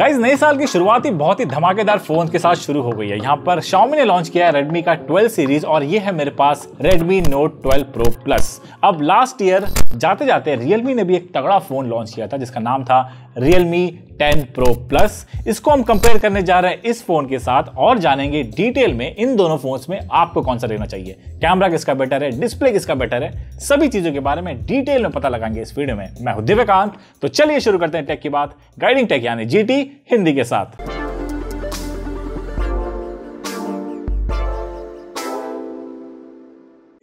guys नए साल की शुरुआत ही बहुत ही धमाकेदार फोन के साथ शुरू हो गई है यहाँ पर Xiaomi ने लॉन्च किया है Redmi का 12 सीरीज और ये है मेरे पास Redmi Note 12 Pro Plus अब लास्ट ईयर जाते जाते Realme ने भी एक तगड़ा फोन लॉन्च किया था जिसका नाम था Realme 10 Pro Plus इसको हम कंपेयर करने जा रहे हैं इस फोन के साथ और जानेंगे डिटेल में इन दोनों फोन्स में आपको कौन सा लेना चाहिए कैमरा किसका बेटर है डिस्प्ले किसका बेटर है सभी चीजों के बारे में डिटेल में पता लगाएंगे इस वीडियो में मैं हूं दिव्यकांत तो चलिए शुरू करते हैं टेक की बात गाइडिंग टेक यानी जीटी हिंदी के साथ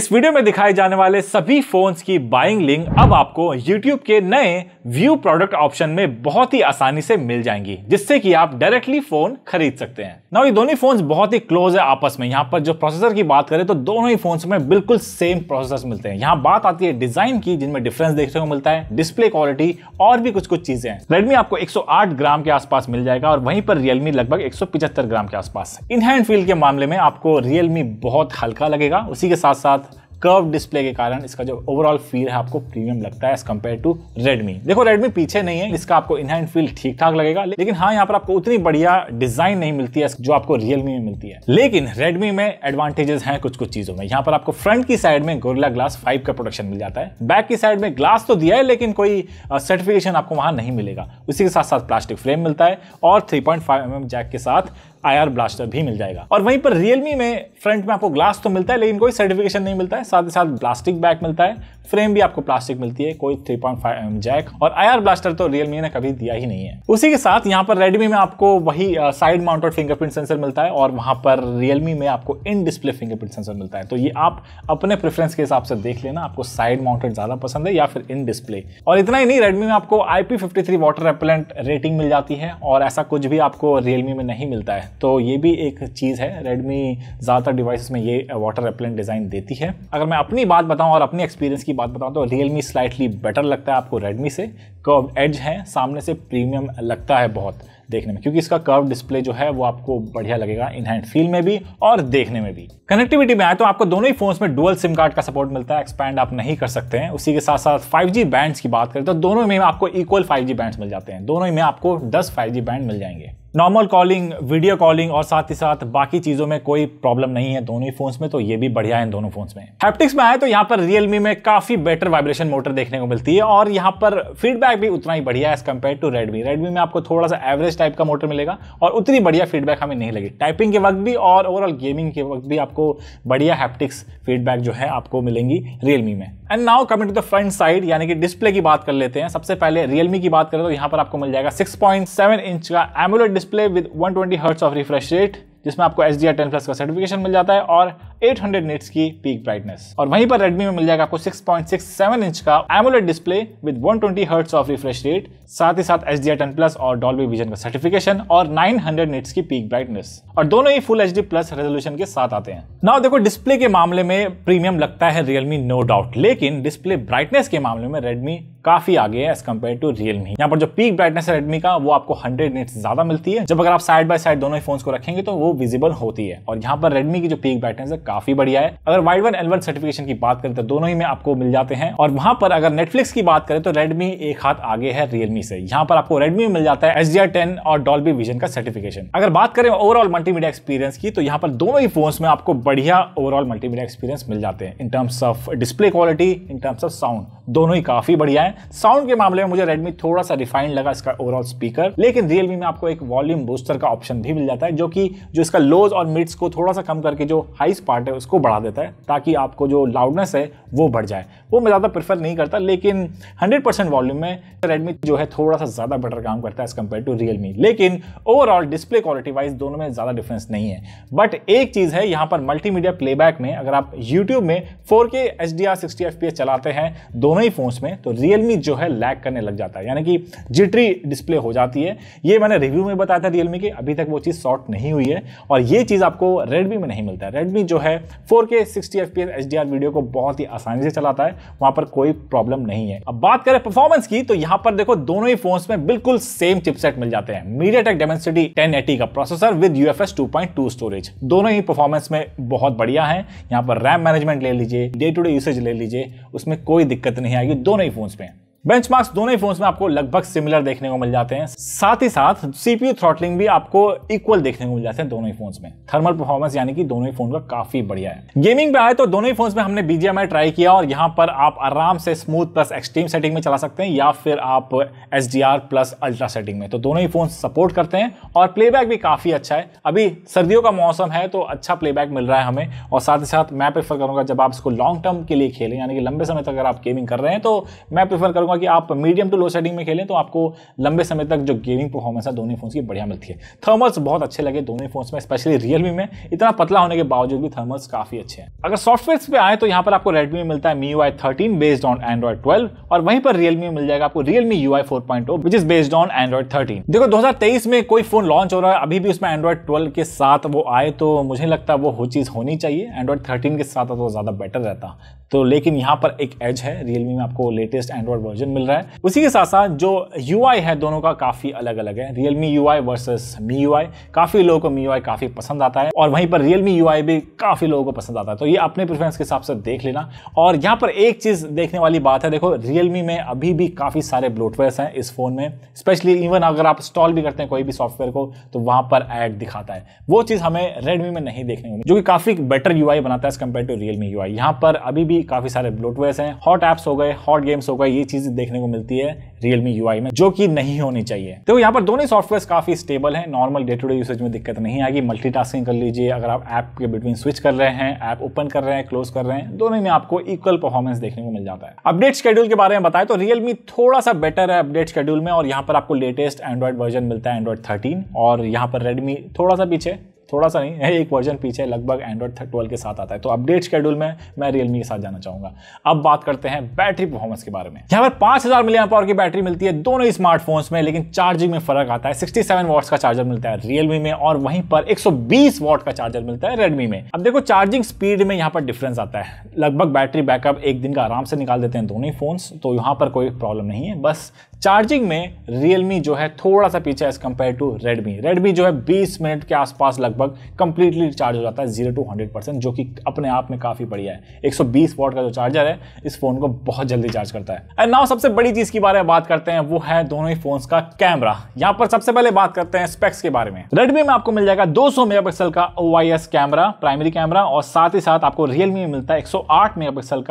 इस वीडियो में दिखाए जाने वाले सभी फोन्स की बाइंग लिंक अब आपको YouTube के नए व्यू प्रोडक्ट ऑप्शन में बहुत ही आसानी से मिल जाएंगी जिससे कि आप डायरेक्टली फोन खरीद सकते हैं ना ये दोनों फोन बहुत ही क्लोज है आपस में यहाँ पर जो प्रोसेसर की बात करें तो दोनों ही फोन में बिल्कुल सेम प्रोसेसर मिलते हैं यहाँ बात आती है डिजाइन की जिनमें डिफरेंस देखने को मिलता है डिस्प्ले क्वालिटी और भी कुछ कुछ चीजें हैं रेडमी आपको एक ग्राम के आसपास मिल जाएगा और वहीं पर रियलमी लगभग एक ग्राम के आसपास इन हैंड फील्ड के मामले में आपको रियलमी बहुत हल्का लगेगा उसी के साथ साथ कर्व डिस्प्ले के कारण इसका जो ओवरऑल फील है आपको प्रीमियम लगता है एज कम्पेयर टू रेडमी देखो रेडमी पीछे नहीं है इसका आपको इनहैंड फील ठीक ठाक लगेगा लेकिन हाँ यहाँ पर आपको उतनी बढ़िया डिजाइन नहीं मिलती है जो आपको रियलमी में मिलती है लेकिन रेडमी में एडवांटेजेस हैं कुछ कुछ चीजों में यहाँ पर आपको फ्रंट की साइड में गोरला ग्लास फाइव का प्रोडक्शन मिल जाता है बैक की साइड में ग्लास तो दिया है लेकिन कोई सर्टिफिकेशन आपको वहां नहीं मिलेगा उसी के साथ साथ प्लास्टिक फ्रेम मिलता है और थ्री पॉइंट mm जैक के साथ आईआर ब्लास्टर भी मिल जाएगा और वहीं पर रियलमी में फ्रंट में आपको ग्लास तो मिलता है लेकिन कोई सर्टिफिकेशन नहीं मिलता है साथ ही साथ प्लास्टिक बैक मिलता है फ्रेम भी आपको प्लास्टिक मिलती है कोई 3.5 पॉइंट जैक और आईआर ब्लास्टर तो रियलमी ने कभी दिया ही नहीं है उसी के साथ यहाँ पर रेडमी में आपको वही साइड माउंटेड फिंगरप्रिंट सेंसर मिलता है और वहां पर रियलमी में आपको इन डिस्प्ले फिंगरप्रिंट सेंसर मिलता है तो ये आप अपने प्रेफरेंस के हिसाब से देख लेना आपको साइड माउंटेड ज्यादा पसंद है या फिर इन डिस्प्ले और इतना ही नहीं रेडमी में आपको I P water repellent rating मिल जाती है और ऐसा कुछ भी आपको रियलमी में नहीं मिलता है तो ये भी एक चीज़ है रेडमी ज़्यादातर डिवाइस में ये वाटर रेपलेंट डिज़ाइन देती है अगर मैं अपनी बात बताऊँ और अपनी एक्सपीरियंस की बात बताऊँ तो रियलमी स्लाइटली बेटर लगता है आपको रेडमी से कर्व एज है सामने से प्रीमियम लगता है बहुत देखने में क्योंकि इसका कर्व डिस्प्ले जो है वो आपको बढ़िया लगेगा इन हैंड फील में भी और देखने में भी कनेक्टिविटी में आए तो आपको दोनों ही फोन्स में डुअल सिम कार्ड का सपोर्ट मिलता है एक्सपैंड आप नहीं कर सकते हैं उसी के साथ साथ 5G बैंड्स की बात करें तो दोनों में आपको इक्वल 5G बैंड्स मिल जाते हैं दोनों ही में आपको दस फाइव बैंड मिल जाएंगे नॉर्मल कॉलिंग वीडियो कॉलिंग और साथ ही साथ बाकी चीज़ों में कोई प्रॉब्लम नहीं है दोनों ही फोन्स में तो ये भी बढ़िया है दोनों फोन्स में हैप्टिक्स में आए तो यहाँ पर रियलमी में काफ़ी बेटर वाइब्रेशन मोटर देखने को मिलती है और यहाँ पर फीडबैक भी उतना ही बढ़िया है as compared to Redmi Redmi में आपको थोड़ा सा एवरेज टाइप का मोटर मिलेगा और उतनी बढ़िया फीडबैक हमें नहीं लगी टाइपिंग के वक्त भी और ओवरऑल गेमिंग के वक्त भी आपको बढ़िया हैप्टिक्स फीडबैक जो है आपको मिलेंगी रियलमी में and now coming to the front side यानी कि डिस्प्ले की बात कर लेते हैं सबसे पहले रियलमी की बात करें तो यहाँ पर आपको मिल जाएगा सिक्स इंच का AMOLED display with 120 Hz of refresh rate जिसमें आपको H D R ten plus का सर्टिफिकेशन मिल जाता है और 800 हंड्रेड निट्स की पीक ब्राइटनेस और वहीं पर Redmi में मिल जाएगा आपको 6.67 इंच का AMOLED display with 120 twenty hertz of refresh rate साथ ही साथ H D R ten plus और डॉल्बी विजन का सर्टिफिकेशन और 900 हंड्रेड निट्स की पीक ब्राइटनेस और दोनों ही full H D plus resolution के साथ आते हैं नाउ देखो डिस्प्ले के मामले में प्रीमियम लगता है रियलमी नो डाउट लेकिन डिस्प्ले ब्राइटनेस के मामले में रेडमी काफी आगे है एज कम्पेयर टू रियलमी यहाँ पर जो पीक ब्राइटनेस है रेडमी का वो आपको हंड्रेड निट्स ज्यादा मिलती है जब अगर आप साइड बाय साइड दोनों ही फोन को रखेंगे तो वो विजिबल होती है और यहाँ पर रेडमी की जो पीक ब्राइटनेस है काफी बढ़िया है अगर वाइड वन एलवन सर्टिफिकेशन की बात करें तो दोनों ही में आपको मिल जाते हैं और वहां पर अगर नेटफ्लिक्स की बात करें तो रेडमी एक हाथ आगे है रियलमी से यहाँ पर आपको रेडमी में मिल जाता है एच और डॉल्बी विजन का सर्टिफिकेशन अगर बात करें ओवरऑल मल्टीमीडिया एक्सपीरियंस की तो यहाँ पर दोनों ही फोन में आपको बढ़िया ओवरऑल मल्टीमीडिया एक्सपीरियंस मिल जाते हैं in terms of display quality in terms of sound दोनों ही काफी बढ़िया है साउंड के मामले में मुझे रेडमी थोड़ा सा रिफाइंड लगा इसका ओवरऑल स्पीकर लेकिन रियलमी में आपको एक वॉल्यूम बूस्टर का ऑप्शन भी मिल जाता है जो कि जो जो इसका लोज और मिड्स को थोड़ा सा कम करके जो हाइस पार्ट है उसको बढ़ा देता है ताकि आपको जो लाउडनेस है वो बढ़ जाए वो मैं ज़्यादा प्रेफर नहीं करता लेकिन 100 परसेंट वॉल्यूम में रेडमी जो है थोड़ा सा ज़्यादा बेटर काम करता है एज़ कम्पेयर टू रियल लेकिन ओवरऑल डिस्प्ले क्वालिटी वाइज दोनों में ज़्यादा डिफरेंस नहीं है बट एक चीज़ है यहाँ पर मल्टीमीडिया प्लेबैक में अगर आप यूट्यूब में four K H D R sixty F P चलाते हैं दोनों ही फोन्स में तो रियलमी जो है लैक करने लग जाता है यानी कि जिटरी डिस्प्ले हो जाती है ये मैंने रिव्यू में बताया था रियल की अभी तक वो चीज़ सॉर्ट नहीं हुई है और ये चीज़ आपको रेडमी में नहीं मिलता है रेडमी जो है फोर के सिक्सटी एफ पी वीडियो को बहुत ही आसानी से चलाता है वहाँ पर कोई प्रॉब्लम नहीं है अब बात करें परफॉर्मेंस की तो यहाँ पर देखो दोनों ही फोन में बिल्कुल सेम चिपसेट मिल जाते हैं मीडिया टेक डेमेंसिटी टेन का processor with U F storage दोनों ही परफॉर्मेंस में बहुत बढ़िया है यहाँ पर रैम मैनेजमेंट ले लीजिए डे टू डे यूसेज ले लीजिए उसमें कोई दिक्कत नहीं आएगी दोनों ही फोन में बेंचमार्क्स दोनों ही फोन्स में आपको लगभग सिमिलर देखने को मिल जाते हैं साथ ही साथ सीपीयू थ्रॉटलिंग भी आपको इक्वल देखने को मिल जाते हैं दोनों ही फोन्स में थर्मल परफॉर्मेंस यानी कि दोनों ही फोन का काफी बढ़िया है गेमिंग पे आए तो दोनों ही फोन्स में हमने बीजीएमआई ट्राई किया और यहाँ पर आप आराम से स्मूथ प्लस एक्सट्रीम सेटिंग में चला सकते हैं या फिर आप एस प्लस अल्ट्रा सेटिंग में तो दोनों ही फोन सपोर्ट करते हैं और प्लेबैक भी काफी अच्छा है अभी सर्दियों का मौसम है तो अच्छा प्लेबैक मिल रहा है हमें और साथ ही साथ मैं प्रेफर करूंगा जब आप इसको लॉन्ग टर्म के लिए खेलें यानी कि लंबे समय तक अगर आप गेमिंग कर रहे हैं तो मैं प्रेफर करूंगा कहूँगा कि आप मीडियम टू लो सेटिंग में खेलें तो आपको लंबे समय तक जो गेमिंग परफॉर्मेंस है दोनों फोन की बढ़िया मिलती है थर्मल्स बहुत अच्छे लगे दोनों फोन में स्पेशली रियलमी में इतना पतला होने के बावजूद भी थर्मल्स काफ़ी अच्छे हैं अगर सॉफ्टवेयर पे आए तो यहाँ पर आपको रेडमी मिलता है Mi U I thirteen based on Android twelve और वहीं पर रियलमी मिल जाएगा आपको Realme U I four point which is based on Android thirteen देखो दो हजार तेईस में कोई फोन लॉन्च हो रहा है अभी भी उसमें एंड्रॉइड ट्वेल्व के साथ वो आए तो मुझे लगता है वो हो चीज़ होनी चाहिए एंड्रॉइड थर्टीन के साथ तो ज़्यादा बेटर रहता तो लेकिन यहाँ पर एक एज है रियलमी में आपको लेटेस्ट एंड्रॉइड वर्जन वर्जन मिल रहा है उसी के साथ साथ जो यू है दोनों का काफ़ी अलग अलग है Realme U I versus Mi U काफ़ी लोगों को मी यू काफ़ी पसंद आता है और वहीं पर रियलमी यू भी काफ़ी लोगों को पसंद आता है तो ये अपने प्रेफरेंस के हिसाब से देख लेना और यहाँ पर एक चीज़ देखने वाली बात है देखो रियलमी में अभी भी काफ़ी सारे ब्लोटवेयर्स हैं इस फ़ोन में स्पेशली इवन अगर आप इंस्टॉल भी करते हैं कोई भी सॉफ्टवेयर को तो वहां पर एड दिखाता है वो चीज़ हमें रेडमी में नहीं देखने को जो कि काफ़ी बेटर यू बनाता है as compared to Realme U यहाँ पर अभी भी काफ़ी सारे ब्लोटवेयर्स हैं हॉट एप्स हो गए हॉट गेम्स हो गए ये चीज़ देखने को मिलती है रियलमी यू में जो कि नहीं होनी चाहिए तो यहाँ पर दोनों सॉफ्टवेयर काफी स्टेबल है normal day to day usage में दिक्कत नहीं आएगी मल्टी कर लीजिए अगर आप ऐप के बिटवीन स्विच कर रहे हैं ऐप ओपन कर रहे हैं क्लोज कर रहे हैं दोनों में आपको इक्वल परफॉर्मेंस देखने को मिल जाता है अपडेट शेड्यूल के बारे में बताएं तो रियलमी थोड़ा सा बेटर है अपडेट शेड्यूल में और यहाँ पर आपको लेटेस्ट एंड्रॉइड वर्जन मिलता है एंड्रॉइड थर्टीन और यहाँ पर रेडमी थोड़ा सा पीछे थोड़ा सा नहीं है एक वर्जन पीछे लगभग एंड्रॉइड ट्वेल्व के साथ आता है तो अपडेट शेड्यूल में मैं रियलमी के साथ जाना चाहूंगा अब बात करते हैं बैटरी परफॉर्मेंस के बारे में यहाँ पर पांच हजार मिलियन पावर की बैटरी मिलती है दोनों ही स्मार्टफोन्स में लेकिन चार्जिंग में फर्क आता है सिक्सटी सेवन वॉट्स का चार्जर मिलता है रियलमी में और वहीं पर एक सौ बीस वॉट का चार्जर मिलता है रेडमी में अब देखो चार्जिंग स्पीड में यहाँ पर डिफरेंस आता है लगभग बैटरी बैकअप एक दिन का आराम से निकाल देते हैं दोनों ही फोन्स तो यहाँ पर कोई प्रॉब्लम नहीं है बस चार्जिंग में रियलमी जो है थोड़ा सा पीछे as compared to Redmi Redmi जो है 20 मिनट के आसपास लगभग कंप्लीटली चार्ज हो जाता है जीरो टू 100 परसेंट जो कि अपने आप में काफ़ी बढ़िया है 120 वॉट का जो चार्जर है इस फोन को बहुत जल्दी चार्ज करता है एंड नाउ सबसे बड़ी चीज़ के बारे में बात करते हैं वो है दोनों ही फोन का कैमरा यहाँ पर सबसे पहले बात करते हैं स्पेक्स के बारे में रेडमी में आपको मिल जाएगा दो सौ का ओ कैमरा प्राइमरी कैमरा और साथ ही साथ आपको रियलमी में मिलता है एक सौ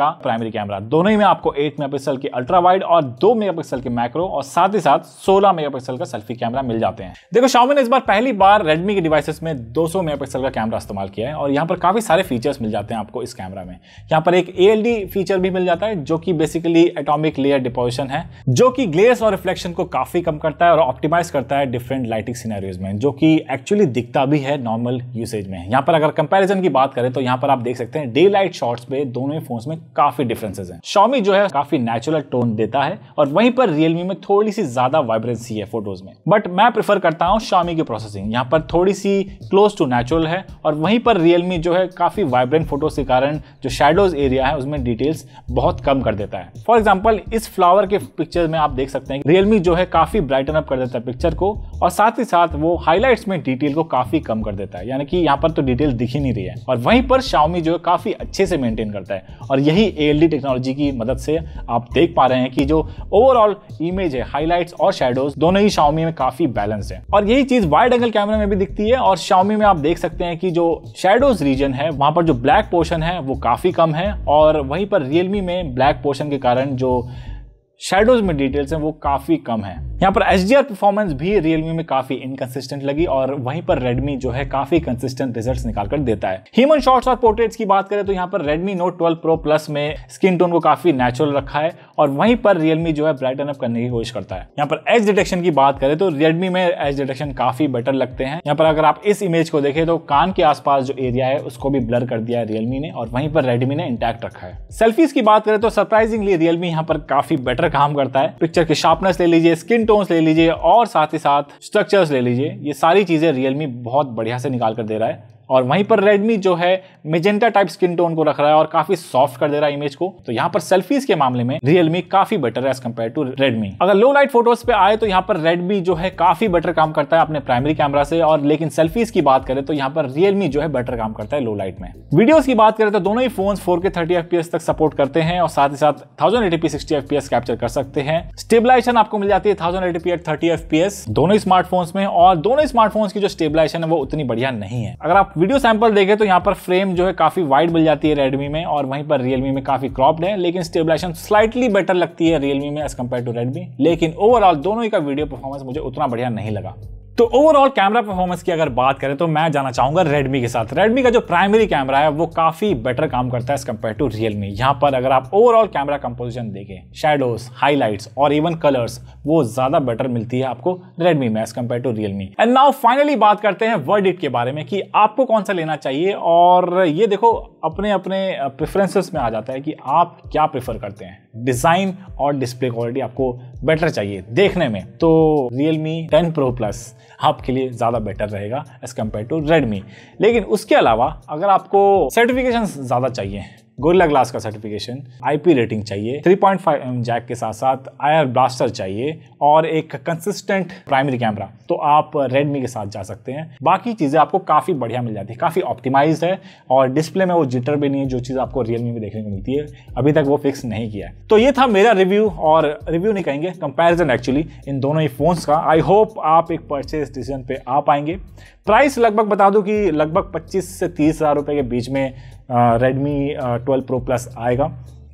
का प्राइमरी कैमरा दोनों ही में आपको एट मेगा की अल्ट्रा वाइड और दो मेगा की मैक्रो प्रो और साथ ही साथ 16 मेगापिक्सल का सेल्फी कैमरा मिल जाते हैं देखो शाओमी ने इस बार पहली बार रेडमी के डिवाइसेस में 200 मेगापिक्सल का कैमरा इस्तेमाल किया है और यहाँ पर काफ़ी सारे फीचर्स मिल जाते हैं आपको इस कैमरा में यहाँ पर एक ए फीचर भी मिल जाता है जो कि बेसिकली एटोमिक लेयर डिपोजिशन है जो कि ग्लेस और रिफ्लेक्शन को काफ़ी कम करता है और ऑप्टिमाइज करता है डिफरेंट लाइटिंग सीनारियोज में जो कि एक्चुअली दिखता भी है नॉर्मल यूसेज में यहाँ पर अगर कंपेरिजन की बात करें तो यहाँ पर आप देख सकते हैं डे लाइट शॉर्ट्स में दोनों ही फोन में काफ़ी डिफरेंसेस है शॉमी जो है काफ़ी नेचुरल टोन देता है और वहीं पर रियलमी में थोड़ी सी ज्यादा वाइब्रेंसी है फोटोज में बट मैं प्रेफर करता हूँ शामी की प्रोसेसिंग यहाँ पर थोड़ी सी क्लोज टू नेचुरल है और वहीं पर रियलमी जो है काफी वाइब्रेंट फोटोज के कारण जो शेडोज एरिया है उसमें डिटेल्स बहुत कम कर देता है फॉर एग्जाम्पल इस फ्लावर के पिक्चर में आप देख सकते हैं रियलमी जो है काफी ब्राइटन अप कर देता है पिक्चर को और साथ ही साथ वो हाईलाइट्स में डिटेल को काफी कम कर देता है यानी कि यहाँ पर तो डिटेल दिख ही नहीं रही है और वहीं पर शाओमी जो है काफी अच्छे से मेंटेन करता है और यही ए टेक्नोलॉजी की मदद से आप देख पा रहे हैं कि जो ओवरऑल इमेज इमेज है हाईलाइट्स और शेडोज दोनों ही शाउमी में काफी बैलेंस है और यही चीज वाइड एंगल कैमरा में भी दिखती है और शाउमी में आप देख सकते हैं कि जो शेडोज रीजन है वहां पर जो ब्लैक पोर्शन है वो काफी कम है और वहीं पर रियलमी में ब्लैक पोर्शन के कारण जो शेडोज में डिटेल्स हैं वो काफ़ी कम है यहाँ पर एच परफॉर्मेंस भी रियलमी में काफ़ी इनकंसिस्टेंट लगी और वहीं पर रेडमी जो है काफ़ी कंसिस्टेंट रिजल्ट निकाल कर देता है ह्यूमन शॉर्ट्स और पोर्ट्रेट्स की बात करें तो यहाँ पर Redmi Note twelve Pro plus में स्किन टोन को काफ़ी नेचुरल रखा है और वहीं पर रियलमी जो है ब्राइटन अप करने की कोशिश करता है यहाँ पर एज डिटेक्शन की बात करें तो रेडमी में एज डिटेक्शन काफ़ी बेटर लगते हैं यहाँ पर अगर आप इस इमेज को देखें तो कान के आसपास जो एरिया है उसको भी ब्लर कर दिया है रियलमी ने और वहीं पर रेडमी ने इंटैक्ट रखा है सेल्फीज की बात करें तो सरप्राइजिंगली रियलमी यहाँ पर काफ़ी बेटर काम करता है पिक्चर की शार्पनेस ले लीजिए स्किन टोन्स ले लीजिए और साथ ही साथ स्ट्रक्चर्स ले लीजिए ये सारी चीज़ें रियलमी बहुत बढ़िया से निकाल कर दे रहा है और वहीं पर रेडमी जो है मेजेंटा टाइप स्किन टोन को रख रहा है और काफी सॉफ्ट कर दे रहा है इमेज को तो यहाँ पर सेल्फीज के मामले में रियलमी काफी बेटर है एज कम्पेयर टू रेडमी अगर लो लाइट फोटोज पे आए तो यहाँ पर रेडमी जो है काफी बेटर काम करता है अपने प्राइमरी कैमरा से और लेकिन सेल्फीज की बात करें तो यहाँ पर रियलमी जो है बेटर काम करता है लो लाइट में वीडियोज की बात करें तो दोनों ही phone four K thirty F तक सपोर्ट करते हैं और साथ ही साथ thousand eighty P P sixty F capture कर सकते हैं स्टेबलाइजेशन आपको मिल जाती है thousand eighty at thirty F दोनों स्मार्टफोन्स में और दोनों स्मार्टफोन्स की जो स्टेबलाइजेशन है वो उतनी बढ़िया नहीं है अगर आप वीडियो सैंपल देखें तो यहाँ पर फ्रेम जो है काफ़ी वाइड मिल जाती है रेडमी में और वहीं पर रियलमी में काफ़ी क्रॉप्ड है लेकिन स्टेबलाइजेशन स्लाइटली बेटर लगती है रियलमी में एज कम्पेयर टू रेडमी लेकिन ओवरऑल दोनों ही का वीडियो परफॉर्मेंस मुझे उतना बढ़िया नहीं लगा तो ओवरऑल कैमरा परफॉर्मेंस की अगर बात करें तो मैं जाना चाहूंगा रेडमी के साथ रेडमी का जो प्राइमरी कैमरा है वो काफ़ी बेटर काम करता है एज कम्पेयर टू Realme यहाँ पर अगर आप ओवरऑल कैमरा कंपोजिशन देखें शेडोज हाईलाइट्स और इवन कलर्स वो ज़्यादा बेटर मिलती है आपको रेडमी में as compared to Realme and now finally बात करते हैं वर्ड के बारे में कि आपको कौन सा लेना चाहिए और ये देखो अपने अपने प्रेफरेंसेस में आ जाता है कि आप क्या प्रेफर करते हैं डिज़ाइन और डिस्प्ले क्वालिटी आपको बेटर चाहिए देखने में तो Realme टेन प्रो प्लस आपके लिए ज़्यादा बेटर रहेगा एज़ कम्पेयर टू रेडमी लेकिन उसके अलावा अगर आपको सर्टिफिकेशन ज़्यादा चाहिए गोरिल्ला ग्लास का सर्टिफिकेशन आईपी रेटिंग चाहिए 3.5 पॉइंट जैक के साथ साथ आयर ब्लास्टर चाहिए और एक कंसिस्टेंट प्राइमरी कैमरा तो आप रेडमी के साथ जा सकते हैं बाकी चीज़ें आपको काफ़ी बढ़िया मिल जाती है काफ़ी ऑप्टिमाइज है और डिस्प्ले में वो जिटर भी नहीं है जो चीज़ आपको रियलमी में देखने को मिलती है अभी तक वो फिक्स नहीं किया है तो ये था मेरा रिव्यू और रिव्यू नहीं कहेंगे कंपेरिजन एक्चुअली इन दोनों ही फ़ोन्स का आई होप आप एक परचेज डिसीजन पर आ पाएंगे प्राइस लगभग बता दूं कि लगभग 25 से तीस हज़ार रुपये के बीच में रेडमी ट्वेल्व प्रो प्लस आएगा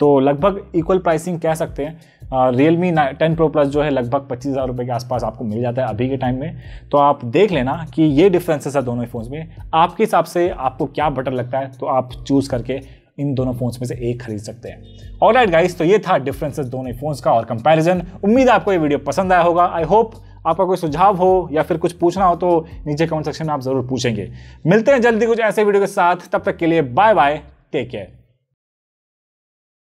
तो लगभग इक्वल प्राइसिंग कह सकते हैं रियलमी टेन प्रो प्लस जो है लगभग पच्चीस हज़ार रुपये के आसपास आपको मिल जाता है अभी के टाइम में तो आप देख लेना कि ये डिफरेंसेस है दोनों फ़ोन्स में आपके हिसाब से आपको क्या बेटर लगता है तो आप चूज़ करके इन दोनों फोन्स में से एक खरीद सकते हैं और राइट गाइस तो ये था डिफरेंसेस दोनों फोन्स का और कंपैरिजन उम्मीद है आपको ये वीडियो पसंद आया होगा आई होप आपका कोई सुझाव हो या फिर कुछ पूछना हो तो नीचे कमेंट सेक्शन में आप ज़रूर पूछेंगे मिलते हैं जल्दी कुछ ऐसे वीडियो के साथ तब तक के लिए बाय बाय टेक केयर